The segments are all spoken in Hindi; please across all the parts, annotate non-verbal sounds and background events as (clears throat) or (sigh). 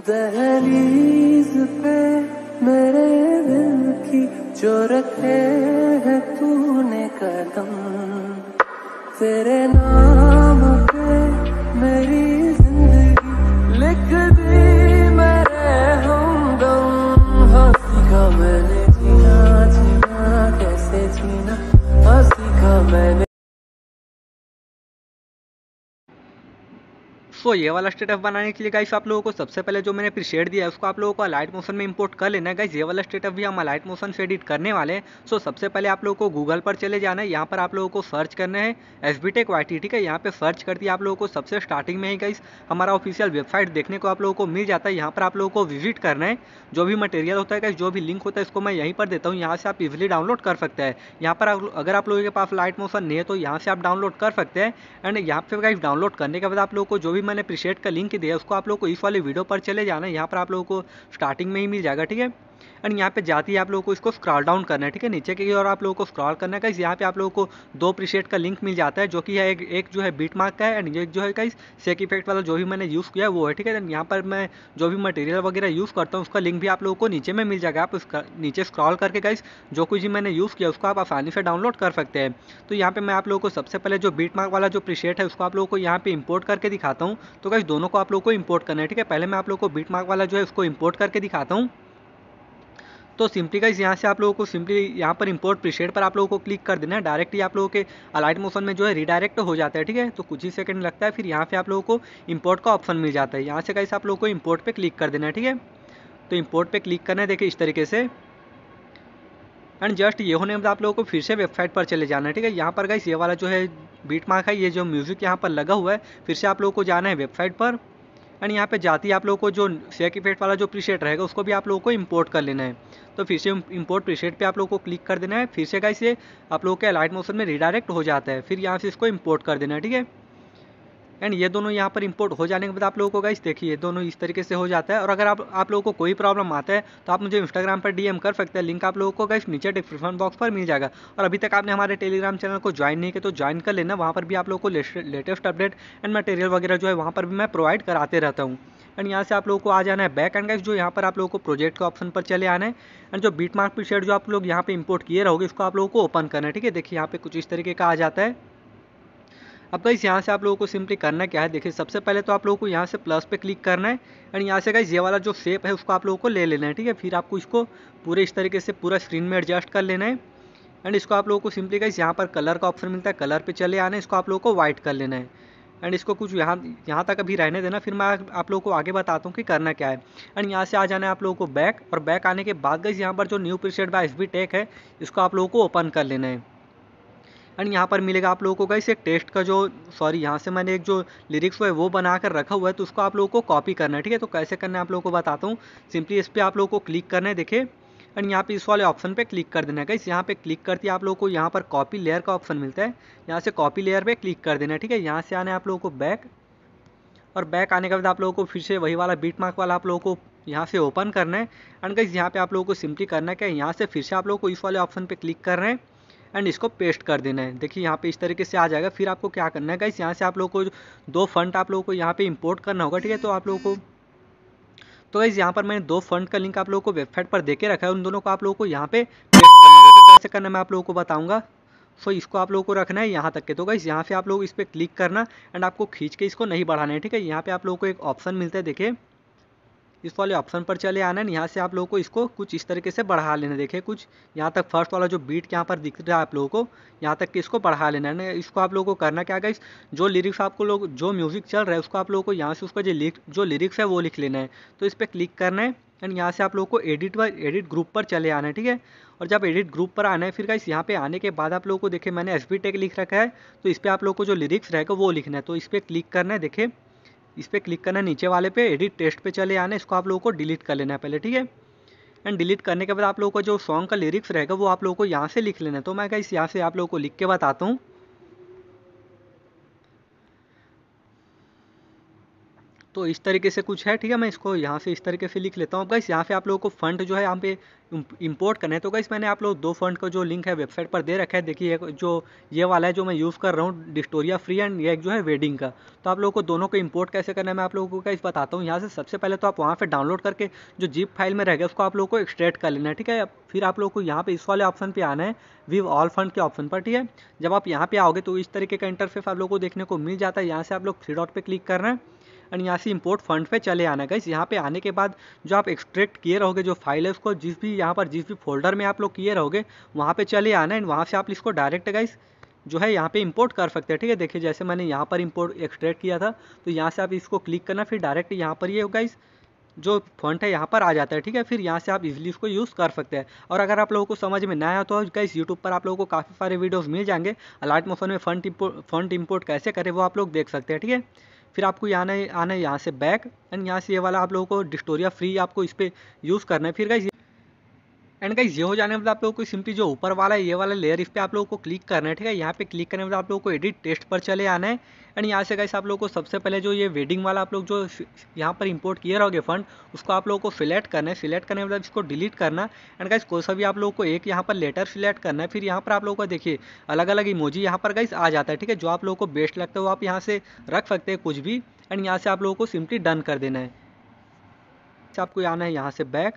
दहलीज पे मेरे दिल की जो रखे है तूने कदम तेरे नाम पे मेरी सो ये वाला स्टेटअप बनाने के लिए गाइस आप लोगों को सबसे पहले जो मैंने प्रीशेड दिया है उसको आप लोगों को लाइट मोशन में इंपोर्ट कर लेना है गाइस ये वाला स्टेटअप भी हम लाइट मोशन से एडिट करने वाले हैं सो सबसे पहले आप लोगों को गूगल पर चले जाना है यहाँ पर आप लोगों को सर्च करना है S B tech Y T ठीक है यहाँ पर सर्च कर दिया आप लोगों को सबसे स्टार्टिंग में ही गाइस हमारा ऑफिशियल वेबसाइट देखने को आप लोगों को मिल जाता है यहाँ पर आप लोगों को विजिट करना है जो भी मटेरियल होता है गाइस जो भी लिंक होता है इसको मैं यहीं पर देता हूँ यहाँ से आप इजिली डाउनलोड कर सकते हैं यहाँ पर अगर आप लोगों के पास लाइट मोशन नहीं है तो यहाँ से आप डाउनलोड कर सकते हैं एंड यहाँ पर गाइस डाउनलोड करने के बाद आप लोगों को जो भी मैंने अप्रिशिएट का लिंक दिया उसको आप लोग को इस वाले वीडियो पर चले जाना यहाँ पर आप लोगों को स्टार्टिंग में ही मिल जाएगा ठीक है एंड यहाँ पे जाती है आप लोगों को इसको स्क्रॉल डाउन करना है ठीक है नीचे की ओर आप लोगों को स्क्रॉल करना है कहीं यहाँ पे आप लोगों को दो प्रीसेट का लिंक मिल जाता है जो कि है एक, एक जो है बीट मार्क का है एंड एक जो है कहीं सेक इफेक्ट वाला जो भी मैंने यूज़ किया है वो है ठीक है एंड यहाँ पर मैं जो भी मटेरियल वगैरह यूज़ करता हूँ उसका लिंक भी आप लोगों को नीचे में मिल जाएगा आप उसका नीचे स्क्रॉल करके कहीं जो कुछ भी मैंने यूज़ किया उसको आप आसानी से डाउनलोड कर सकते हैं तो यहाँ पर मैं आप लोगों को सबसे पहले जो बीट मार्क वाला जो प्रीसेट है उसको आप लोगों को यहाँ पर इम्पोर्ट करके दिखाता हूँ तो कहीं दोनों को आप लोगों को इम्पोर्ट करना है ठीक है पहले मैं आप लोगों को बीट मार्क वाला जो है उसको इम्पोर्ट करके दिखाता हूँ तो सिंपली गाइज यहाँ से आप लोगों को सिंपली यहाँ पर इंपोर्ट प्रीशेड पर आप लोगों को क्लिक कर देना है डायरेक्टली आप लोगों के अलाइट मोशन में जो है रिडायरेक्ट हो जाता है ठीक है तो कुछ ही सेकंड लगता है फिर यहाँ पे आप लोगों को इंपोर्ट का ऑप्शन मिल जाता है यहाँ से गाइस आप लोगों को इंपोर्ट पर क्लिक कर देना है ठीक है तो इम्पोर्ट पर क्लिक करना है देखिए इस तरीके से एंड जस्ट ये होने में आप लोगों को फिर से वेबसाइट पर चले जाना है ठीक है यहाँ पर गाइस ये वाला जो है बीट मार्क है ये जो म्यूज़िक यहाँ पर लगा हुआ है फिर से आप लोगों को जाना है वेबसाइट पर एंड यहाँ पे जाती है आप लोगों को जो सेक इफेक्ट वाला जो प्रीशेट रहेगा उसको भी आप लोगों को इम्पोर्ट कर लेना है तो फिर से इम्पोर्ट प्रीशेट पे आप लोगों को क्लिक कर देना है फिर से का इसे आप लोगों के अलाइट मोशन में रिडायरेक्ट हो जाता है फिर यहाँ से इसको इम्पोर्ट कर देना है ठीक है एंड ये दोनों यहाँ पर इंपोर्ट हो जाने के बाद आप लोगों को गाइस देखिए दोनों इस तरीके से हो जाता है और अगर आप आप लोगों को कोई प्रॉब्लम आता है तो आप मुझे इंस्टाग्राम पर डीएम कर सकते हैं लिंक आप लोगों को गाइस नीचे डिस्क्रिप्शन बॉक्स पर मिल जाएगा और अभी तक आपने हमारे टेलीग्राम चैनल को ज्वाइन नहीं किया तो ज्वाइन कर लेना वहाँ पर भी आप लोगों को लेटेस्ट अपडेट एंड मटेरियल वगैरह जो है वहाँ पर भी मैं प्रोवाइड कराते रहता हूँ एंड यहाँ से आप लोगों को आ जाना है बैक एंड गाइस जो यहाँ पर आप लोगों को प्रोजेक्ट के ऑप्शन पर चले आना है एंड जो बीट मार्क पी शेड जो आप लोग यहाँ पे इंपोर्ट किए रहोगे उसको आप लोगों को ओपन करना है ठीक है देखिए यहाँ पे कुछ इस तरीके का आ जाता है अब गाइस तो यहाँ से आप लोगों को सिंपली करना क्या है देखिए सबसे पहले तो आप लोगों को यहाँ से प्लस पे क्लिक करना है एंड यहाँ से गाइस ये वाला जो शेप है उसको आप लोगों को ले लेना है ठीक है फिर आपको इसको पूरे इस तरीके से पूरा स्क्रीन में एडजस्ट कर लेना है एंड इसको आप लोगों को सिंपली गाइस यहाँ पर कलर का ऑप्शन मिलता है कलर पर चले आना है इसको आप लोगों को व्हाइट कर लेना है एंड इसको कुछ यहाँ यहाँ तक अभी रहने देना फिर मैं आप लोगों को आगे बताता हूँ कि करना क्या है एंड यहाँ से आ जाना है आप लोगों को बैक और बैक आने के बाद गई यहाँ पर जो new preset by S tech है इसको आप लोगों को ओपन कर लेना है एंड यहाँ पर मिलेगा आप लोगों को गाइस एक टेस्ट का जो सॉरी यहाँ से मैंने एक जो लिरिक्स हुआ है वो बना कर रखा हुआ है तो उसको आप लोगों को कॉपी करना है ठीक है तो कैसे करना है आप लोगों को बताता हूँ सिंपली इस पर आप लोगों को क्लिक करना है देखे एंड यहाँ पे इस वाले ऑप्शन पे क्लिक कर देना है गाइस यहाँ पे क्लिक करती है आप लोगों को यहाँ पर कॉपी लेयर का ऑप्शन मिलता है यहाँ से कॉपी लेयर पे क्लिक कर देना है ठीक है यहाँ से आना है आप लोगों को बैक और बैक आने के बाद आप लोगों को फिर से वही वाला बीट मार्क वाला आप लोगों को यहाँ से ओपन करना है एंड गाइस यहाँ पे आप लोगों को सिंपली करना है क्या यहाँ से फिर से आप लोगों को इस वाले ऑप्शन पे क्लिक करना है एंड इसको पेस्ट कर देना है देखिए यहाँ पे इस तरीके से आ जाएगा फिर आपको क्या करना है गाइस यहाँ से आप लोगों को दो फंड आप लोगों को यहाँ पे इम्पोर्ट करना होगा ठीक है तो आप लोगों को तो गाइज़ यहाँ पर मैंने दो फंड का लिंक आप लोगों को वेबसाइट पर देके रखा है उन दोनों को आप लोगों को यहाँ पे पेस्ट करना होगा तो कैसे करना मैं आप लोगों को बताऊँगा सो so, इसको आप लोगों को रखना है यहाँ तक के तो गई यहाँ से आप लोग इस पर क्लिक करना एंड आपको खींच के इसको नहीं बढ़ाना है ठीक है यहाँ पे आप लोगों को एक ऑप्शन मिलता है देखिए इस वाले ऑप्शन पर चले आना है यहाँ से आप लोगों को इसको कुछ इस तरीके से बढ़ा लेना देखिए कुछ यहाँ तक फर्स्ट वाला जो बीट यहाँ पर दिख रहा है आप लोगों को यहाँ तक कि इसको बढ़ा लेना है इसको आप लोगों को करना क्या गाइस जो लिरिक्स आपको लोग जो म्यूज़िक चल रहा है उसको आप लोगों को यहाँ से उसका जो जो लिरिक्स है वो लिख लेना है तो इस पर क्लिक करना है एंड यहाँ से आप लोगों को एडिट व एडिट ग्रुप पर चले आना है ठीक है और जब एडिट ग्रुप पर आना है फिर गाइस यहाँ पे आने के बाद आप लोगों को देखे मैंने एस टेक लिख रखा है तो इस पर आप लोग को जो लिरिक्स रहेगा वो लिखना है तो इस पर क्लिक करना है देखे इस पर क्लिक करना है नीचे वाले पे एडिट टेस्ट पे चले आना इसको आप लोगों को डिलीट कर लेना है पहले ठीक है एंड डिलीट करने के बाद आप लोगों का जो सॉन्ग का लिरिक्स रहेगा वो आप लोगों को यहाँ से लिख लेना है तो मैं क्या इस यहाँ से आप लोगों को लिख के बताता हूँ तो इस तरीके से कुछ है ठीक है मैं इसको यहाँ से इस तरीके से लिख लेता हूँ गाइस यहाँ पे आप लोगों को फंड जो है यहाँ पे इंपोर्ट करना है तो गाइस मैंने आप लोग दो फंड का जो लिंक है वेबसाइट पर दे रखा है देखिए जो ये वाला है जो मैं यूज़ कर रहा हूँ डिस्टोरिया फ्री एंड ये जो है वेडिंग का तो आप लोगों को दोनों को इंपोर्ट कैसे करना है मैं आप लोगों को गाइस बताता हूँ यहाँ से सबसे पहले तो आप वहाँ पर डाउनलोड करके जो जीप फाइल में रहेगा उसको आप लोग को एक्सट्रेट कर लेना है ठीक है फिर आप लोग को यहाँ पे इस वाले ऑप्शन पे आना है विव ऑल फंड के ऑप्शन पर ठीक है जब आप यहाँ पे आओगे तो इस तरीके का इंटरफेस आप लोग को देखने को मिल जाता है यहाँ से आप लोग थ्री डॉट पे क्लिक करना है एंड यहाँ से इम्पोर्ट फंड पे चले आना गई यहाँ पे आने के बाद जो आप एक्सट्रैक्ट किए रहोगे जो फाइल है उसको जिस भी यहाँ पर जिस भी फोल्डर में आप लोग किए रहोगे वहाँ पे चले आना एंड वहाँ से आप इसको डायरेक्ट गाइस जो है यहाँ पे इंपोर्ट कर सकते हैं ठीक है देखिए जैसे मैंने यहाँ पर इम्पोर्ट एक्सट्रैक्ट किया था तो यहाँ से आप इसको क्लिक करना फिर डायरेक्ट यहाँ पर ये यह होगा इस जो फंड है यहाँ पर आ जाता है ठीक है फिर यहाँ से आप इजीली इसको यूज़ कर सकते हैं और अगर आप लोगों को समझ में ना आया तो गाइस यूट्यूब पर आप लोगों को काफ़ी सारे वीडियोस मिल जाएंगे अलाइट मोशन में फंड इम्पोर्ट फंट इम्पोर्ट कैसे करें वो आप लोग देख सकते हैं ठीक है फिर आपको यहाँ आना है यहाँ से बैक एंड यहाँ से ये वाला आप लोगों को डिस्टोरिया फ्री आपको इस पर यूज़ करना है फिर गाइज एंड गाइज ये हो जाने वाला आप लोगों को सिंपली जो ऊपर वाला है ये वाला लेयर इस पर आप लोगों को क्लिक करना है ठीक है यहाँ पे क्लिक करने वाला आप लोगों को एडिट टेस्ट पर चले आना है एंड यहाँ से गाइस आप लोगों को सबसे पहले जो ये वेडिंग वाला आप लोग जो यहाँ पर इंपोर्ट किए रहोगे फंड उसको आप लोगों को सिलेक्ट करना है सिलेक्ट करने के बाद इसको डिलीट करना एंड गाइस कोई सा भी आप लोगों को एक यहाँ पर लेटर सिलेक्ट करना है फिर यहाँ पर आप लोगों को देखिए अलग अलग इमोजी यहाँ पर गाइस आ जाता है ठीक है जो आप लोगों को बेस्ट लगता है वो आप यहाँ से रख सकते हैं कुछ भी एंड यहाँ से आप लोगों को सिंपली डन कर देना है आपको आना है यहाँ से बैक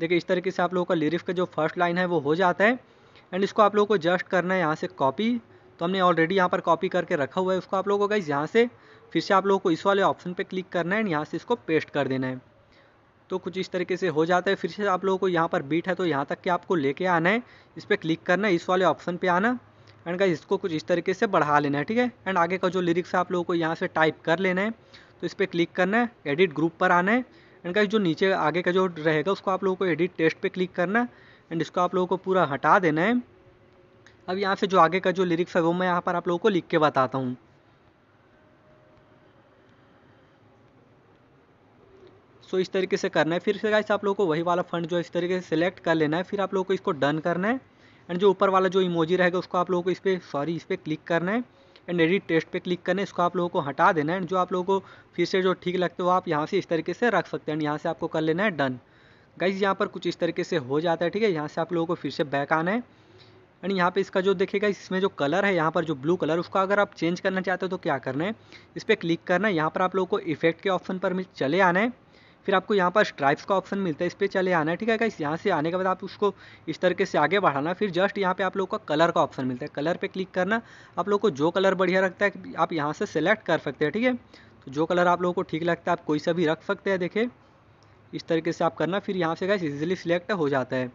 देखिए इस तरीके से आप लोगों का लिरिफ का जो फर्स्ट लाइन है वो हो जाता है एंड इसको आप लोगों को जस्ट करना है यहाँ से कॉपी तो हमने ऑलरेडी यहाँ पर कॉपी करके रखा हुआ है उसको आप लोगों को गाइज यहाँ से फिर से आप लोगों को इस वाले ऑप्शन पर क्लिक करना है एंड यहाँ से इसको पेस्ट कर देना है तो कुछ इस तरीके से हो जाता है फिर से आप लोगों को यहाँ पर बीट है तो यहाँ तक कि आपको लेके आना है इस पर क्लिक करना है इस वाले ऑप्शन पर आना एंड गाइज इसको कुछ इस तरीके से बढ़ा लेना है ठीक है एंड आगे का जो लिरिक्स है आप लोगों को यहाँ से टाइप कर लेना है तो इस पर क्लिक करना है एडिट ग्रुप पर आना है एंड गाइस जो नीचे आगे का जो रहेगा उसको आप लोगों को एडिट टेस्ट पे क्लिक करना एंड इसको आप लोगों को पूरा हटा देना है अब यहाँ से जो आगे का जो लिरिक्स है वो मैं यहाँ पर आप लोगों को लिख के बताता हूँ सो so, इस तरीके से करना है फिर से गाइस आप लोगों को वही वाला फंड जो है इस तरीके से सिलेक्ट कर लेना है फिर आप लोगों को इसको डन करना है एंड जो ऊपर वाला जो इमोजी रहेगा उसको आप लोगों को इस पर सॉरी इस पर क्लिक करना है एंड एडिट टेस्ट पे क्लिक करना है इसको आप लोगों को हटा देना है एंड जो आप लोगों को फिर से जो ठीक लगते हो आप यहाँ से इस तरीके से रख सकते हैं यहाँ से आपको कर लेना है डन गाइज यहाँ पर कुछ इस तरीके से हो जाता है ठीक है यहाँ से आप लोगों को फिर से बैक आना है एंड यहाँ पे इसका जो देखेगा इसमें जो कलर है यहाँ पर जो ब्लू कलर उसका अगर आप चेंज करना चाहते हो तो क्या करना है इस पर क्लिक करना है यहाँ पर आप लोगों को इफेक्ट के ऑप्शन पर चले आना है फिर आपको यहाँ पर स्ट्राइप्स का ऑप्शन मिलता है इस पर चले आना है ठीक है इस यहाँ से आने के बाद आप उसको इस तरीके से आगे बढ़ाना फिर जस्ट यहाँ पे आप लोग का कलर का ऑप्शन मिलता है कलर पे क्लिक करना आप लोग को जो कलर बढ़िया लगता है आप यहाँ से सिलेक्ट कर सकते हैं ठीक है तो जो कलर आप लोगों को ठीक लगता है आप कोई सा भी रख सकते हैं देखिए इस तरीके से आप करना फिर यहाँ से गाइस इजिली सिलेक्ट हो जाता है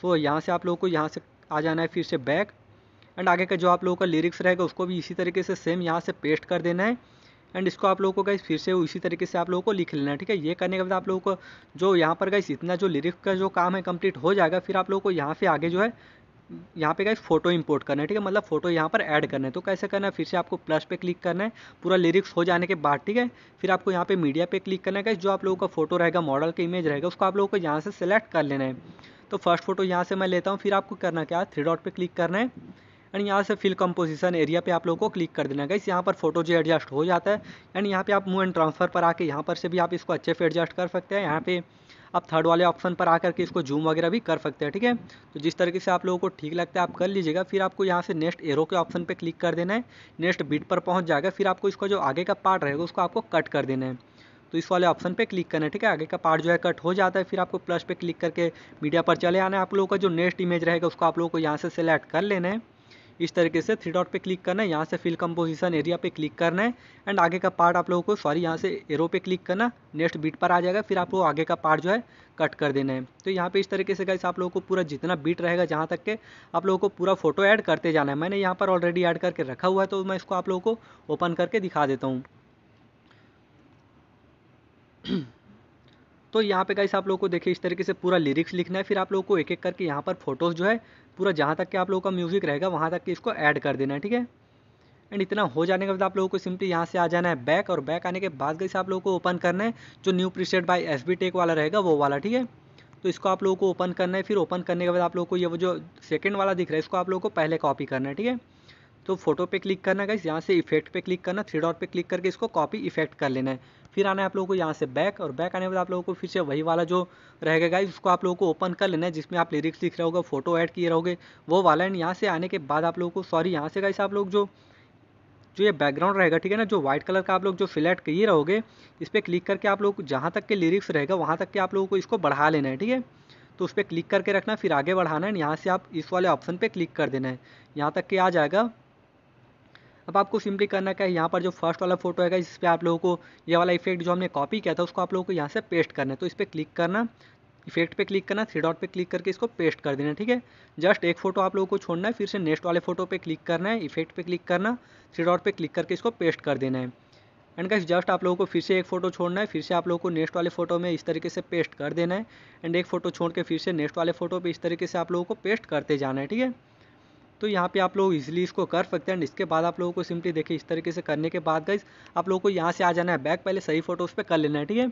सो यहाँ से आप लोगों को यहाँ से आ जाना है फिर से बैक एंड आगे का जो आप लोगों का लिरिक्स रहेगा उसको भी इसी तरीके से सेम यहाँ से पेस्ट कर देना है एंड इसको आप लोगों को गाइस फिर से इसी तरीके से आप लोगों को लिख लेना है ठीक है ये करने के बाद आप लोगों को जो यहाँ पर गाइस इतना जो लिरिक्स का जो काम है कंप्लीट हो जाएगा फिर आप लोगों को यहाँ से आगे जो है यहाँ पे गाइस फोटो इंपोर्ट करना है ठीक है मतलब फोटो यहाँ पर ऐड करना है तो कैसे करना है फिर से आपको प्लस पे क्लिक करना है पूरा लिरिक्स हो जाने के बाद ठीक है फिर आपको यहाँ पे मीडिया पे क्लिक करना है गाइस जो आप लोगों का फोटो रहेगा मॉडल का इमेज रहेगा उसको आप लोगों को यहाँ से सेलेक्ट कर लेना है तो फर्स्ट फोटो यहाँ से मैं लेता हूँ फिर आपको करना क्या थ्री डॉट पर क्लिक करना है एंड यहाँ से फिल कंपोजिशन एरिया पे आप लोगों को क्लिक कर देना गाइस यहाँ पर फोटो जो एडजस्ट हो जाता है एंड यहाँ पे आप मूव एंड ट्रांसफर पर आके यहाँ पर से भी आप इसको अच्छे से एडजस्ट कर सकते हैं यहाँ पे आप थर्ड वाले ऑप्शन पर आकर के इसको जूम वगैरह भी कर सकते हैं ठीक है तो जिस तरीके से आप लोगों को ठीक लगता है आप कर लीजिएगा फिर आपको यहाँ से नेक्स्ट एरो के ऑप्शन पर क्लिक कर देना है नेक्स्ट बीट पर पहुँच जाएगा फिर आपको इसका जो आगे का पार्ट रहेगा उसको आपको कट कर देना है तो इस वाले ऑप्शन पे क्लिक करना है ठीक है आगे का पार्ट जो है कट हो जाता है फिर आपको प्लस पे क्लिक करके मीडिया पर चले आना है आप लोगों का जो नेक्स्ट इमेज रहेगा उसको आप लोगों को यहाँ से सेलेक्ट कर लेना है इस तरीके से थ्री डॉट पे क्लिक करना है यहाँ से फिल कंपोजिशन एरिया पे क्लिक करना है एंड आगे का पार्ट आप लोगों को सॉरी यहाँ से एरो पे क्लिक करना नेक्स्ट बीट पर आ जाएगा फिर आप लोग आगे का पार्ट जो है कट कर देना है तो यहाँ पे इस तरीके से कैसे आप लोगों को पूरा जितना बीट रहेगा जहाँ तक के आप लोगों को पूरा फोटो ऐड करते जाना है मैंने यहाँ पर ऑलरेडी ऐड करके रखा हुआ है तो मैं इसको आप लोगों को ओपन करके दिखा देता हूँ तो यहाँ पे गाइस आप लोगों को देखिए इस तरीके से पूरा लिरिक्स लिखना है फिर आप लोगों को एक एक करके यहाँ पर फोटोज़ जो है पूरा जहाँ तक के आप लोगों का म्यूज़िक रहेगा वहाँ तक के इसको ऐड कर देना है ठीक है एंड इतना हो जाने के बाद आप लोगों को सिंपली यहाँ से आ जाना है बैक और बैक आने के बाद गई आप लोगों को ओपन करना है जो new preset by S tech वाला रहेगा वो वाला ठीक है तो इसको आप लोगों को ओपन करना है फिर ओपन करने के बाद आप लोगों को ये वो जो सेकेंड वाला दिख रहा है इसको आप लोगों को पहले कॉपी करना है ठीक है तो फोटो पे क्लिक करना है गाइस यहाँ से इफेक्ट पे क्लिक करना थ्री डॉट पे क्लिक करके इसको कॉपी इफेक्ट कर लेना है फिर आना है आप लोगों को यहाँ से बैक और बैक आने के बाद आप लोगों को फिर से वही वाला जो रहेगा गाइज उसको आप लोगों को ओपन कर लेना है जिसमें आप लिरिक्स लिख रहे हो फोटो ऐड किए रहोगे वो वाला एंड यहाँ से आने के बाद आप लोगों को सॉरी यहाँ से गाइस आप लोग जो जो ये बैकग्राउंड रहेगा ठीक है ना जो व्हाइट कलर का आप लोग जो सिलेक्ट किए रहोगे इस पर क्लिक करके आप लोग जहाँ तक के लिरिक्स रहेगा वहाँ तक के आप लोगों को इसको बढ़ा लेना है ठीक है तो उस पर क्लिक करके रखना फिर आगे बढ़ाना है यहाँ से आप इस वाले ऑप्शन पे क्लिक कर देना है यहाँ तक के आ जाएगा अब आपको सिंपली करना क्या है यहाँ पर जो फर्स्ट वाला फोटो है इस पर आप लोगों को ये वाला इफेक्ट जो हमने कॉपी किया था उसको आप लोगों को यहाँ से पेस्ट करना है तो इस पर क्लिक करना इफेक्ट पे क्लिक करना थ्री डॉट पे क्लिक करके इसको पेस्ट कर देना ठीक है जस्ट एक फोटो आप लोगों को छोड़ना है फिर से नेक्स्ट वाले फोटो पे क्लिक करना है इफेक्ट पे क्लिक करना थ्री डॉट पे क्लिक करके इसको पेस्ट कर देना है एंड कैसे जस्ट आप लोगों को फिर से एक फोटो छोड़ना है फिर से आप लोगों को नेक्स्ट वाले फोटो में इस तरीके से पेस्ट कर देना है एंड एक फोटो छोड़ के फिर से नेक्स्ट वाले फोटो पर इस तरीके से आप लोगों को पेस्ट करते जाना है ठीक है तो यहाँ पे आप लोग इजीली इसको कर सकते हैं इसके बाद आप लोगों को सिंपली देखिए इस तरीके से करने के बाद गई आप लोगों को यहाँ से आ जाना है बैक पहले सही फोटो उस पर कर लेना है ठीक है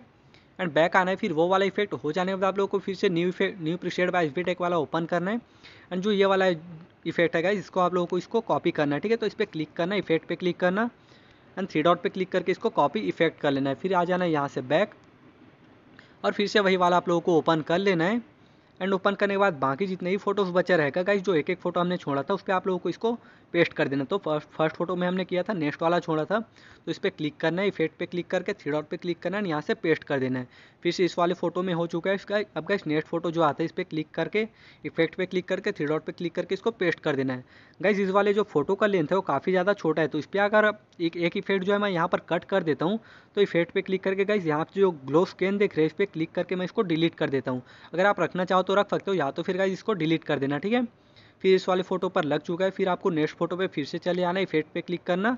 एंड बैक आना है फिर वो वाला इफेक्ट हो जाने के बाद आप लोगों को फिर से new effect new preset by F tech वाला ओपन करना है एंड जो ये वाला इफेक्ट है गाइज इसको आप लोगों को इसको कॉपी करना है ठीक है तो इस पर क्लिक करना इफेक्ट पे क्लिक करना एंड थ्री डॉट पे क्लिक करके इसको कॉपी इफेक्ट कर लेना है फिर आ जाना है यहाँ से बैक और फिर से वही वाला आप लोगों को ओपन कर लेना है एंड ओपन करने के बाद बाकी जितने भी फोटोज बचा रहेगा गाइज जो एक एक फोटो हमने छोड़ा था उस पर आप लोगों को इसको पेस्ट कर देना तो फर्स्ट फर्स्ट फोटो में हमने किया था नेक्स्ट वाला छोड़ा था तो इस पर क्लिक करना है इफेक्ट पे क्लिक करके थ्री डॉट पे क्लिक करना है यहाँ से पेस्ट कर देना है फिर से इस वाले फोटो में हो चुका है इसका अब गाइज नेक्स्ट फोटो जो आता है इस पर क्लिक करके इफेक्ट पे क्लिक करके थ्री डॉट पर क्लिक करके इसको पेस्ट कर देना है गाइज इस वाले जो फोटो का लेंथ है वो काफ़ी ज़्यादा छोटा है तो इस पर अगर एक एक इफेक्ट जो है मैं यहाँ पर कट कर देता हूँ तो इफेक्ट पर क्लिक करके गाइज यहाँ पर जो ग्लो स्कैन देख रहे हैं इस पर क्लिक करके मैं इसको डिलीट कर देता हूँ अगर आप रखना चाहो तो तो रख सकते हो या तो फिर गाइज इसको डिलीट कर देना ठीक है फिर इस वाले फोटो पर लग चुका है फिर आपको नेक्स्ट फोटो पे फिर से चले आना इफेक्ट पे क्लिक करना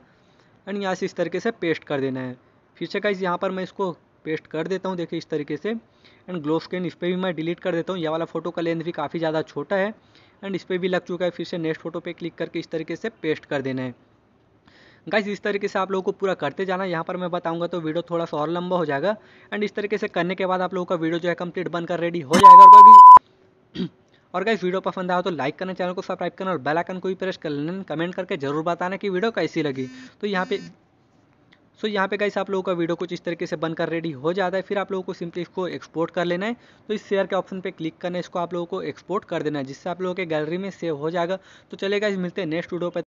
एंड यहाँ से इस तरीके से पेस्ट कर देना है फिर से गाइज यहाँ पर मैं इसको पेस्ट कर देता हूँ देखिए इस तरीके से एंड ग्लो स्क्रीन इस पर भी मैं डिलीट कर देता हूँ यह वाला फोटो का लेंथ भी काफ़ी ज़्यादा छोटा है एंड इस पर भी लग चुका है फिर से नेक्स्ट फोटो पे क्लिक करके इस तरीके से पेस्ट कर देना है गाइस इस तरीके से आप लोगों को पूरा करते जाना यहाँ पर मैं बताऊंगा तो वीडियो थोड़ा सा और लंबा हो जाएगा एंड इस तरीके से करने के बाद आप लोगों का वीडियो जो है कंप्लीट बनकर रेडी हो जाएगा और गाइस (clears throat) वीडियो पसंद आया तो लाइक करना चैनल को सब्सक्राइब करना और बेल आइकन को भी प्रेस कर लेना कमेंट करके जरूर बताना कि वीडियो कैसी लगी तो यहाँ पे सो so, यहाँ पे गाइस आप लोगों का वीडियो कुछ इस तरीके से बनकर रेडी हो जाता है फिर आप लोगों को सिंपली इसको एक्सपोर्ट कर लेना है तो इस शेयर के ऑप्शन पे क्लिक करना है इसको आप लोगों को एक्सपोर्ट कर देना है जिससे आप लोगों के गैलरी में सेव हो जाएगा तो चलेगा इस मिलते हैं नेक्स्ट वीडियो पर